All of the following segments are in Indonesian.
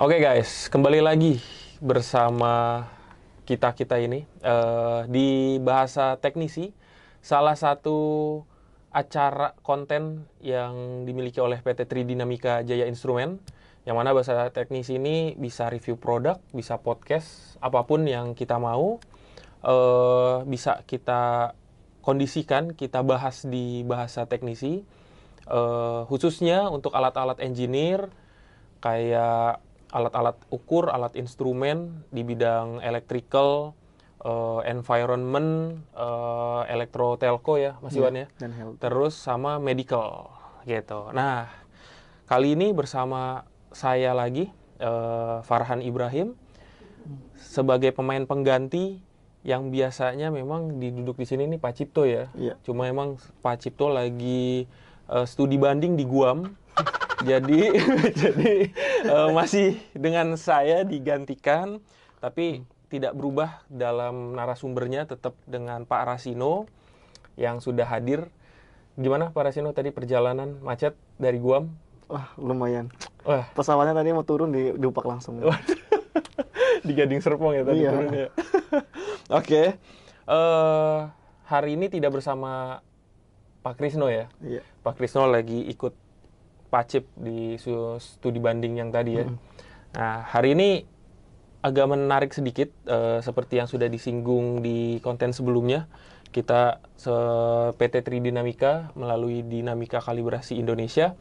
Oke okay guys, kembali lagi bersama kita-kita ini uh, di bahasa teknisi salah satu acara konten yang dimiliki oleh PT Tri Dinamika Jaya Instrumen yang mana bahasa teknisi ini bisa review produk, bisa podcast, apapun yang kita mau uh, bisa kita kondisikan, kita bahas di bahasa teknisi uh, khususnya untuk alat-alat engineer kayak alat-alat ukur, alat instrumen di bidang electrical, uh, environment, uh, eh, elektro telco ya Mas yeah, ya. Terus sama medical gitu. Nah, kali ini bersama saya lagi uh, Farhan Ibrahim sebagai pemain pengganti yang biasanya memang diduduk di sini nih Pak Cipto ya. Yeah. Cuma memang Pak Cipto lagi uh, studi banding di Guam jadi jadi uh, masih dengan saya digantikan tapi hmm. tidak berubah dalam narasumbernya tetap dengan Pak Rasino yang sudah hadir. Gimana Pak Rasino tadi perjalanan macet dari Guam? Wah, lumayan. Wah. Pesawatnya tadi mau turun di diupak langsung. Ya. di Gading Serpong ya tadi iya. turun ya. Oke. Eh, hari ini tidak bersama Pak Krisno ya. Iya. Pak Krisno lagi ikut pacip di studi banding yang tadi ya. Hmm. Nah, hari ini agak menarik sedikit uh, seperti yang sudah disinggung di konten sebelumnya. Kita se PT Dinamika melalui Dinamika Kalibrasi Indonesia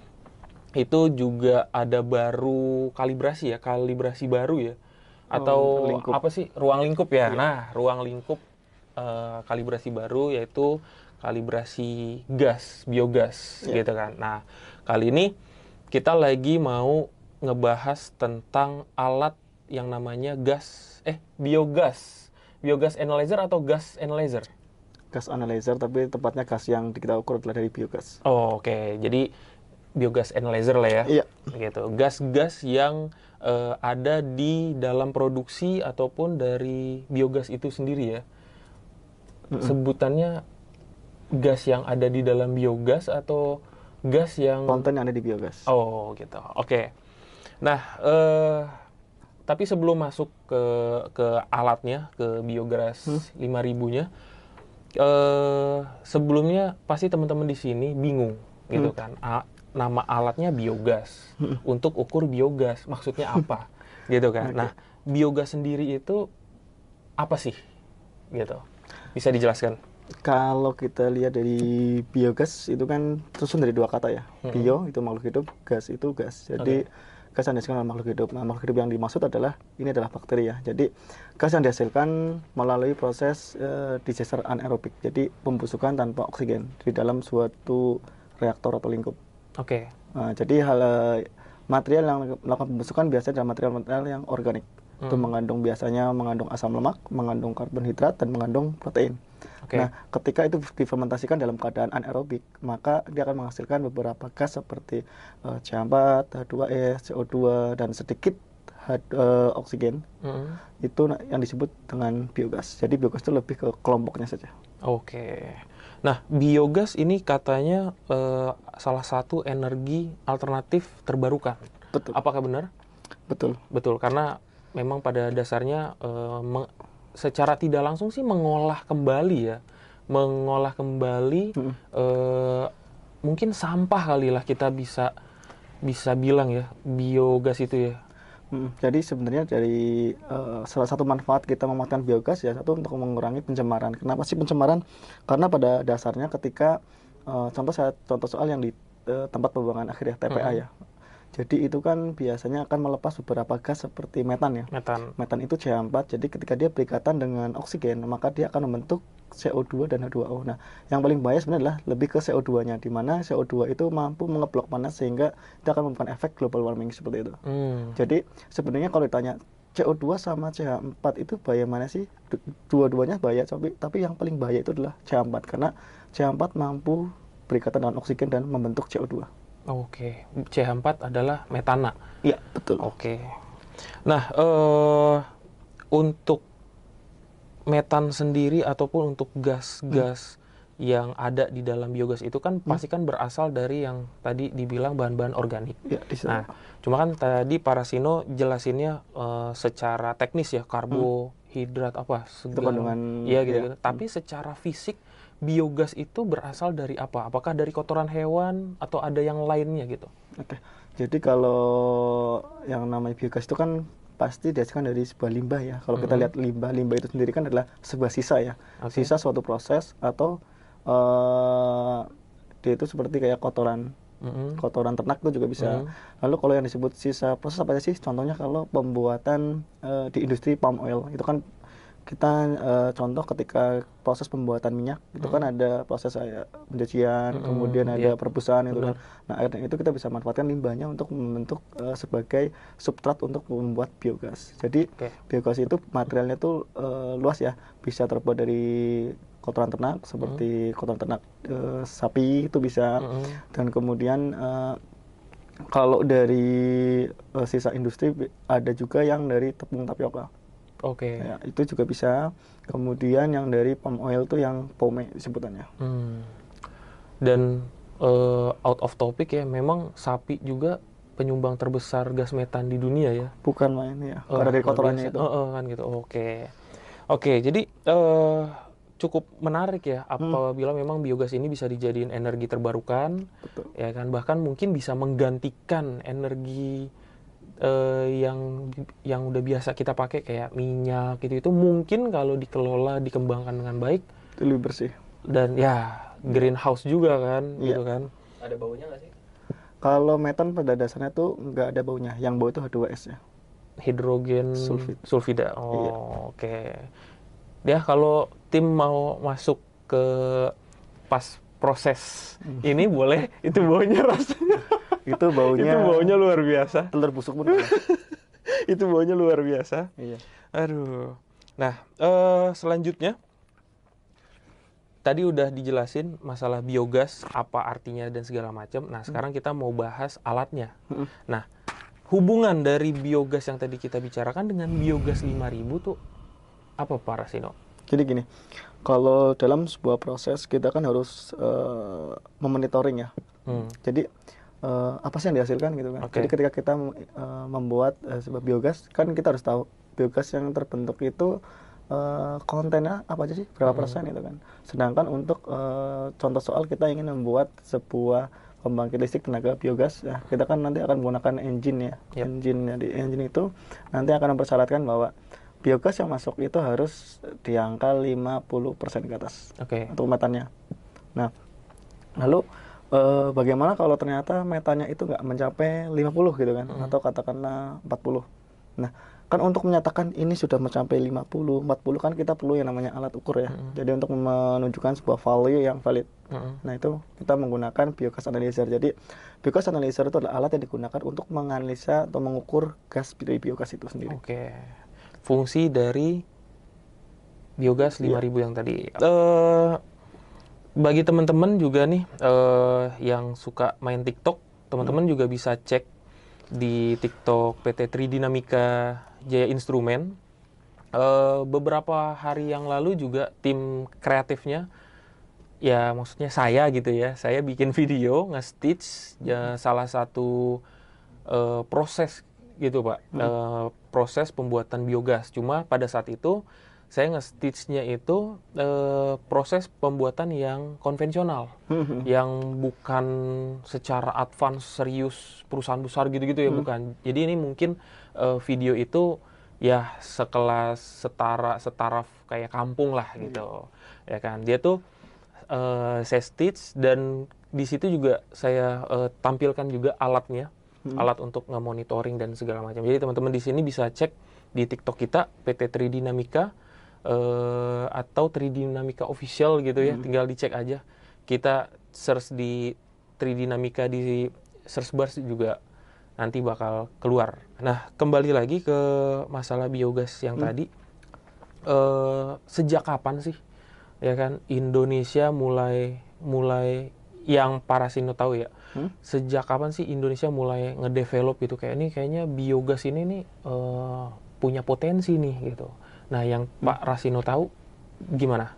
itu juga ada baru kalibrasi ya, kalibrasi baru ya. Atau lingkup. apa sih? Ruang lingkup ya. Iya. Nah, ruang lingkup uh, kalibrasi baru yaitu kalibrasi gas, biogas yeah. gitu kan. Nah, kali ini kita lagi mau ngebahas tentang alat yang namanya gas eh biogas. Biogas analyzer atau gas analyzer? Gas analyzer tapi tepatnya gas yang kita ukur adalah dari biogas. Oh, oke. Okay. Jadi biogas analyzer lah ya. Iya. Yeah. Gitu. Gas-gas yang uh, ada di dalam produksi ataupun dari biogas itu sendiri ya. Mm -hmm. Sebutannya gas yang ada di dalam biogas atau gas yang konten yang ada di biogas. Oh, gitu. Oke. Okay. Nah, eh tapi sebelum masuk ke ke alatnya, ke biogas hmm? 5000-nya eh sebelumnya pasti teman-teman di sini bingung gitu hmm. kan. A, nama alatnya biogas. Hmm. Untuk ukur biogas maksudnya apa? gitu kan. Okay. Nah, biogas sendiri itu apa sih? Gitu. Bisa dijelaskan? kalau kita lihat dari biogas itu kan tersusun dari dua kata ya. Hmm. Bio itu makhluk hidup, gas itu gas. Jadi okay. gas yang dihasilkan oleh makhluk hidup. Nah, makhluk hidup yang dimaksud adalah ini adalah bakteri ya. Jadi gas yang dihasilkan melalui proses uh, eh, digester anaerobik. Jadi pembusukan tanpa oksigen di dalam suatu reaktor atau lingkup. Oke. Okay. Nah, jadi hal eh, material yang melakukan pembusukan biasanya adalah material-material yang organik. Hmm. Itu mengandung biasanya mengandung asam lemak, mengandung karbon hidrat, dan mengandung protein. Okay. Nah, ketika itu difermentasikan dalam keadaan anaerobik, maka dia akan menghasilkan beberapa gas seperti uh, c h H2S, CO2 dan sedikit uh, oksigen mm-hmm. itu yang disebut dengan biogas. Jadi biogas itu lebih ke kelompoknya saja. Oke. Okay. Nah, biogas ini katanya uh, salah satu energi alternatif terbarukan. Betul. Apakah benar? Betul. Betul. Karena memang pada dasarnya uh, secara tidak langsung sih mengolah kembali ya, mengolah kembali hmm. Eh, mungkin sampah kali lah kita bisa bisa bilang ya biogas itu ya. Hmm, jadi sebenarnya dari uh, salah satu manfaat kita memanfaatkan biogas ya satu untuk mengurangi pencemaran. Kenapa sih pencemaran? Karena pada dasarnya ketika uh, contoh saya contoh soal yang di uh, tempat pembuangan akhir ya TPA hmm. ya jadi itu kan biasanya akan melepas beberapa gas seperti metan ya. Metan. Metan itu CH4. Jadi ketika dia berikatan dengan oksigen, maka dia akan membentuk CO2 dan H2O. Nah, yang paling bahaya sebenarnya adalah lebih ke CO2-nya, di mana CO2 itu mampu mengeblok panas sehingga dia akan memberikan efek global warming seperti itu. Hmm. Jadi sebenarnya kalau ditanya CO2 sama CH4 itu bahaya mana sih? Dua-duanya bahaya, tapi tapi yang paling bahaya itu adalah CH4 karena CH4 mampu berikatan dengan oksigen dan membentuk CO2. Oke, okay. CH4 adalah metana. Iya, betul. Oke. Nah, uh, untuk metan sendiri ataupun untuk gas-gas hmm. yang ada di dalam biogas itu kan hmm. pasti kan berasal dari yang tadi dibilang bahan-bahan organik. Ya, nah, cuma kan tadi para sino jelasinnya uh, secara teknis ya karbohidrat hmm. apa segala. Ya, itu Iya gitu, ya. gitu. Tapi secara fisik biogas itu berasal dari apa? Apakah dari kotoran hewan atau ada yang lainnya gitu? Oke, jadi kalau yang namanya biogas itu kan pasti dihasilkan dari sebuah limbah ya. Kalau mm -hmm. kita lihat limbah, limbah itu sendiri kan adalah sebuah sisa ya, okay. sisa suatu proses atau uh, dia itu seperti kayak kotoran Mm-hmm. kotoran ternak itu juga bisa. Mm-hmm. Lalu kalau yang disebut sisa proses apa aja sih? Contohnya kalau pembuatan uh, di industri palm oil itu kan kita uh, contoh ketika proses pembuatan minyak itu kan hmm. ada proses pencucian hmm. kemudian hmm. ada yeah. itu kan nah akhirnya itu kita bisa manfaatkan limbahnya untuk membentuk uh, sebagai substrat untuk membuat biogas jadi okay. biogas itu materialnya tuh uh, luas ya bisa terbuat dari kotoran ternak seperti hmm. kotoran ternak uh, sapi itu bisa hmm. dan kemudian uh, kalau dari uh, sisa industri ada juga yang dari tepung tapioka Oke. Okay. Ya, itu juga bisa. Kemudian yang dari palm oil tuh yang pome sebutannya. Hmm. Dan uh, out of topic ya, memang sapi juga penyumbang terbesar gas metan di dunia ya. Bukan main ya, uh, karena dari kotorannya itu. Uh, uh, kan gitu. Oke. Okay. Oke, okay, jadi uh, cukup menarik ya hmm. apabila hmm. memang biogas ini bisa dijadiin energi terbarukan. Betul. Ya kan, bahkan mungkin bisa menggantikan energi eh, yang yang udah biasa kita pakai kayak minyak gitu itu mungkin kalau dikelola dikembangkan dengan baik itu lebih bersih dan ya greenhouse juga kan yeah. gitu kan ada baunya nggak sih kalau metan pada dasarnya tuh nggak ada baunya yang bau itu H2S ya hidrogen Sulfid. sulfida iya. oh yeah. oke okay. ya kalau tim mau masuk ke pas proses hmm. ini boleh itu baunya rasanya itu baunya itu baunya luar biasa telur busuk pun itu baunya luar biasa iya. aduh nah uh, selanjutnya tadi udah dijelasin masalah biogas apa artinya dan segala macam nah hmm. sekarang kita mau bahas alatnya hmm. nah hubungan dari biogas yang tadi kita bicarakan dengan biogas 5000 tuh apa Pak Rasino? Jadi gini, kalau dalam sebuah proses kita kan harus uh, memonitoring ya. Hmm. Jadi uh, apa sih yang dihasilkan gitu kan. Okay. Jadi ketika kita uh, membuat uh, sebuah biogas kan kita harus tahu biogas yang terbentuk itu uh, kontennya apa aja sih berapa hmm. persen itu kan. Sedangkan untuk uh, contoh soal kita ingin membuat sebuah pembangkit listrik tenaga biogas ya kita kan nanti akan menggunakan engine ya yep. engine ya, di engine itu nanti akan mempersyaratkan bahwa biogas yang masuk itu harus di angka 50% ke atas okay. untuk matanya. nah lalu uh, bagaimana kalau ternyata metanya itu nggak mencapai 50 gitu kan hmm. atau katakanlah 40. Nah, kan untuk menyatakan ini sudah mencapai 50, 40 kan kita perlu yang namanya alat ukur ya. Hmm. Jadi untuk menunjukkan sebuah value yang valid. Hmm. Nah, itu kita menggunakan biogas analyzer. Jadi biogas analyzer itu adalah alat yang digunakan untuk menganalisa atau mengukur gas dari biogas itu sendiri. Oke. Okay. Fungsi dari biogas 5000 yeah. yang tadi. Uh, bagi teman-teman juga nih uh, yang suka main TikTok, teman-teman hmm. juga bisa cek di TikTok PT Tri Dinamika Jaya Instrumen. Uh, beberapa hari yang lalu juga tim kreatifnya ya maksudnya saya gitu ya, saya bikin video nge-stitch ya, hmm. salah satu uh, proses gitu, Pak. Hmm. Uh, proses pembuatan biogas. Cuma pada saat itu saya nge-stitchnya itu e, proses pembuatan yang konvensional, mm-hmm. yang bukan secara advance serius perusahaan besar gitu-gitu ya mm-hmm. bukan. Jadi ini mungkin e, video itu ya sekelas setara setaraf kayak kampung lah mm-hmm. gitu, ya kan. Dia tuh e, saya stitch dan di situ juga saya e, tampilkan juga alatnya, alat untuk nge-monitoring dan segala macam. Jadi teman-teman di sini bisa cek di TikTok kita PT Tridinamika Dinamika uh, atau 3D Dinamika official gitu ya, hmm. tinggal dicek aja. Kita search di 3D Dinamika di search bar juga nanti bakal keluar. Nah, kembali lagi ke masalah biogas yang hmm. tadi. Uh, sejak kapan sih ya kan Indonesia mulai mulai yang para sino tahu ya. Hmm? Sejak kapan sih Indonesia mulai ngedevelop gitu kayak ini kayaknya biogas ini nih uh, punya potensi nih gitu Nah, yang Pak Rasino tahu gimana?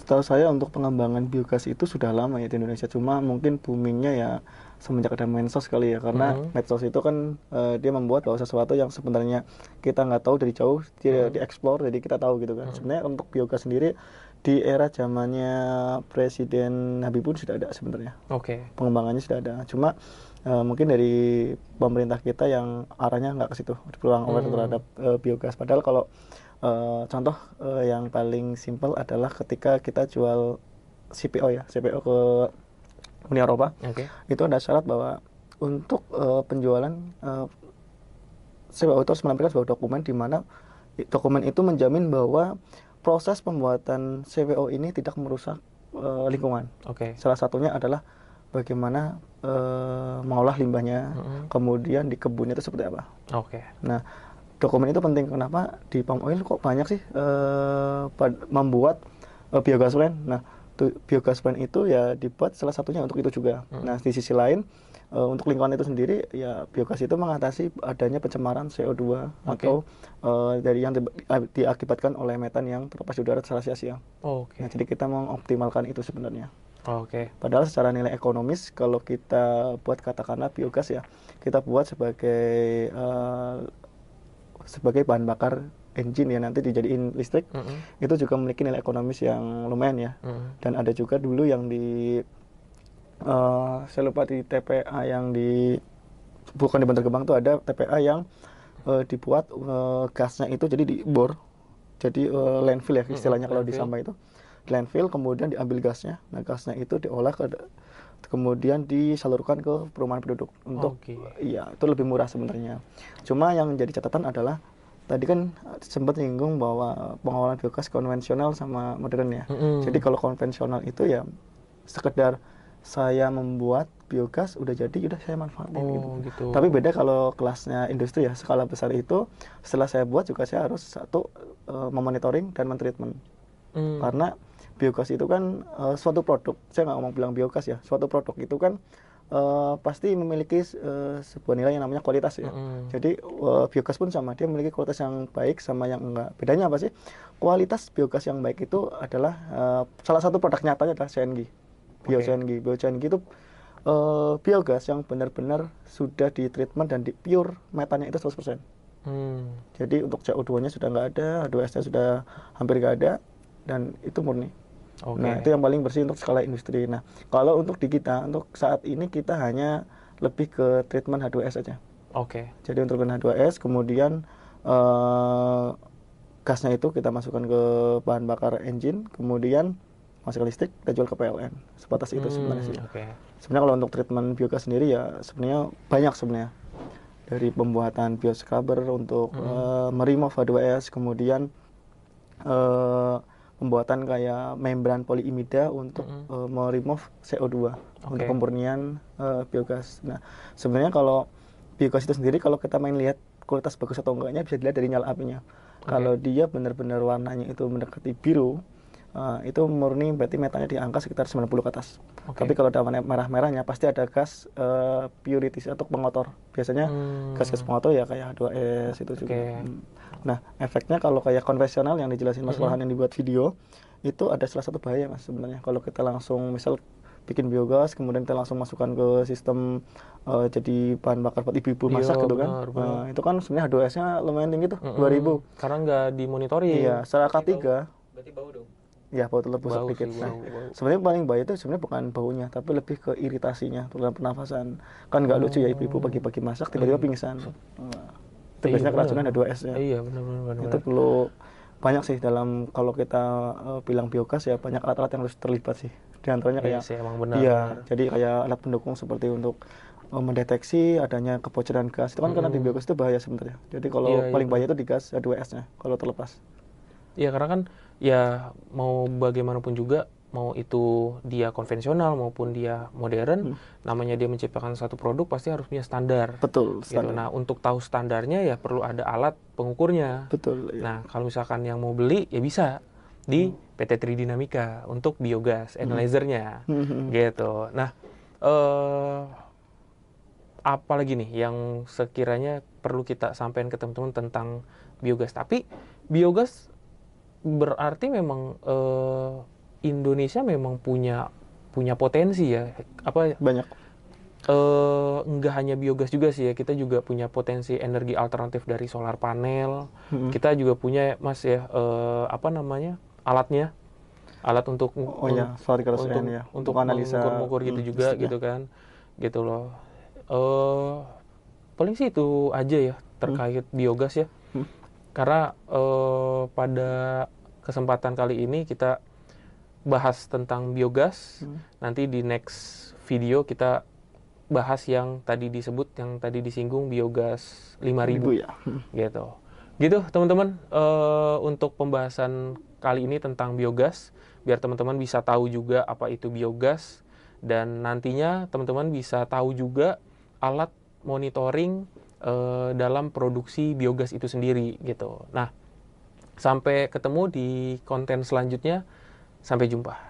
Setahu saya untuk pengembangan biogas itu sudah lama ya di Indonesia. Cuma mungkin boomingnya ya semenjak ada Mensos kali ya. Karena mm -hmm. medsos itu kan uh, dia membuat bahwa sesuatu yang sebenarnya kita nggak tahu dari jauh, dia mm -hmm. dieksplor, jadi kita tahu gitu kan. Mm -hmm. Sebenarnya untuk biogas sendiri di era zamannya Presiden Habibun pun sudah ada sebenarnya. Oke. Okay. Pengembangannya sudah ada. Cuma Eh, mungkin dari pemerintah kita yang arahnya nggak ke situ peluang aware hmm. terhadap uh, biogas padahal kalau uh, contoh uh, yang paling simpel adalah ketika kita jual CPO ya CPO ke Uni Eropa okay. itu ada syarat bahwa untuk uh, penjualan uh, CPO itu harus menampilkan sebuah dokumen di mana dokumen itu menjamin bahwa proses pembuatan CPO ini tidak merusak uh, lingkungan. Okay. Salah satunya adalah bagaimana e, eh, mengolah limbahnya, mm-hmm. kemudian di kebunnya itu seperti apa. Oke. Okay. Nah, dokumen itu penting kenapa di palm oil kok banyak sih eh, pad- membuat e, biogas plan. Nah, tu, biogas plan itu ya dibuat salah satunya untuk itu juga. Mm-hmm. Nah, di sisi lain e, untuk lingkungan itu sendiri ya biogas itu mengatasi adanya pencemaran CO2 okay. atau e, dari yang di, diakibatkan oleh metan yang terlepas di udara secara sia-sia. Oh, okay. Nah, jadi kita mengoptimalkan itu sebenarnya. Oh, Oke. Okay. Padahal secara nilai ekonomis kalau kita buat katakanlah biogas ya, kita buat sebagai uh, sebagai bahan bakar engine ya nanti dijadiin listrik, mm -hmm. itu juga memiliki nilai ekonomis yang lumayan ya. Mm -hmm. Dan ada juga dulu yang di uh, saya lupa di TPA yang di bukan di Bantar Gebang itu ada TPA yang uh, dibuat uh, gasnya itu jadi dibor, jadi uh, landfill ya istilahnya mm -hmm. kalau di sampah itu landfill kemudian diambil gasnya nah gasnya itu diolah ke kemudian disalurkan ke perumahan penduduk untuk okay. ya itu lebih murah sebenarnya cuma yang jadi catatan adalah tadi kan sempat nyinggung bahwa pengolahan biogas konvensional sama modern ya mm -hmm. jadi kalau konvensional itu ya sekedar saya membuat biogas udah jadi udah saya manfaatin oh, gitu. gitu. Tapi beda kalau kelasnya industri ya skala besar itu setelah saya buat juga saya harus satu uh, memonitoring dan mentreatment. mm. Karena biogas itu kan uh, suatu produk saya nggak ngomong bilang biogas ya suatu produk itu kan uh, pasti memiliki uh, sebuah nilai yang namanya kualitas ya. Mm. Jadi uh, biogas pun sama, dia memiliki kualitas yang baik sama yang enggak. Bedanya apa sih? Kualitas biogas yang baik itu adalah uh, salah satu produk nyatanya adalah CNG. Bio okay. CNG, bio CNG itu uh, biogas yang benar-benar sudah di treatment dan di pure metanya itu 100%. Hmm. Jadi untuk CO2-nya sudah nggak ada, H2S-nya sudah hampir nggak ada, dan itu murni. Okay. Nah itu yang paling bersih untuk skala industri. Nah kalau untuk di kita untuk saat ini kita hanya lebih ke treatment H2S aja. Oke. Okay. Jadi untuk H2S kemudian uh, gasnya itu kita masukkan ke bahan bakar engine, kemudian masuk ke listrik, kita jual ke PLN. Sebatas itu hmm, sebenarnya sih. Hmm, okay. Sebenarnya kalau untuk treatment biogas sendiri ya sebenarnya banyak sebenarnya dari pembuatan bioscrubber untuk hmm. uh, eh, merimov H2S, kemudian uh, pembuatan kayak membran poliimida untuk mm -hmm. uh, meremove CO2 okay. untuk pemurnian uh, biogas. Nah, sebenarnya kalau biogas itu sendiri kalau kita main lihat kualitas bagus atau enggaknya bisa dilihat dari nyala apinya. Okay. Kalau dia benar-benar warnanya itu mendekati biru, uh, itu murni berarti metanya di angka sekitar 90 ke atas. Okay. Tapi kalau ada merah-merahnya pasti ada gas uh, purities atau pengotor. Biasanya hmm. gas-gas pengotor ya kayak H2S itu okay. juga. Hmm Nah, efeknya kalau kayak konvensional yang dijelasin Mas Lohan yang dibuat video, itu ada salah satu bahaya Mas sebenarnya. Kalau kita langsung misal bikin biogas, kemudian kita langsung masukkan ke sistem uh, jadi bahan bakar buat ibu-ibu iya, masak gitu kan. Benar, benar. Nah, itu kan sebenarnya H2S-nya lumayan tinggi tuh, mm -hmm. 2000. Karena nggak dimonitori. Iya, secara K3. Berarti bau dong. Ya, bau telebus bau sedikit. nah, Sebenarnya paling bahaya itu sebenarnya bukan baunya, tapi lebih ke iritasinya dalam pernafasan. Kan nggak oh. lucu ya oh. ibu-ibu pagi-pagi masak tiba-tiba pingsan. Nah itu iya, biasanya keracunan ada dua S ya iya benar benar itu perlu banyak sih dalam kalau kita uh, bilang biogas ya banyak alat-alat yang harus terlibat sih di antaranya iya kayak iya sih, emang benar. iya jadi kayak alat pendukung seperti untuk uh, mendeteksi adanya kebocoran gas itu kan -hmm. karena di biogas itu bahaya sebenarnya jadi kalau iya, iya paling iya. bahaya itu di gas ada dua s nya kalau terlepas iya karena kan ya mau bagaimanapun juga mau itu dia konvensional maupun dia modern, hmm. namanya dia menciptakan satu produk pasti harus punya standar. Betul. Gitu. Standar. Gitu. Nah untuk tahu standarnya ya perlu ada alat pengukurnya. Betul. iya. Nah kalau misalkan yang mau beli ya bisa di hmm. PT Tridinamika untuk biogas hmm. analyzernya, hmm, hmm, hmm. gitu. Nah eh, lagi nih yang sekiranya perlu kita sampaikan ke teman-teman tentang biogas. Tapi biogas berarti memang eh, Indonesia memang punya punya potensi ya apa banyak eh hanya biogas juga sih ya kita juga punya potensi energi alternatif dari solar panel hmm. kita juga punya mas ya uh, apa namanya alatnya alat untuk oh ya Sorry, untuk ya. untuk, analisa mengukur gitu hmm, juga istinya. gitu kan gitu loh uh, paling sih itu aja ya terkait hmm. biogas ya hmm. karena uh, pada kesempatan kali ini kita bahas tentang biogas. Hmm. Nanti di next video kita bahas yang tadi disebut, yang tadi disinggung biogas 5000 ya. Hmm. Gitu. Gitu teman-teman uh, untuk pembahasan kali ini tentang biogas biar teman-teman bisa tahu juga apa itu biogas dan nantinya teman-teman bisa tahu juga alat monitoring uh, dalam produksi biogas itu sendiri gitu. Nah, sampai ketemu di konten selanjutnya. Sampai jumpa.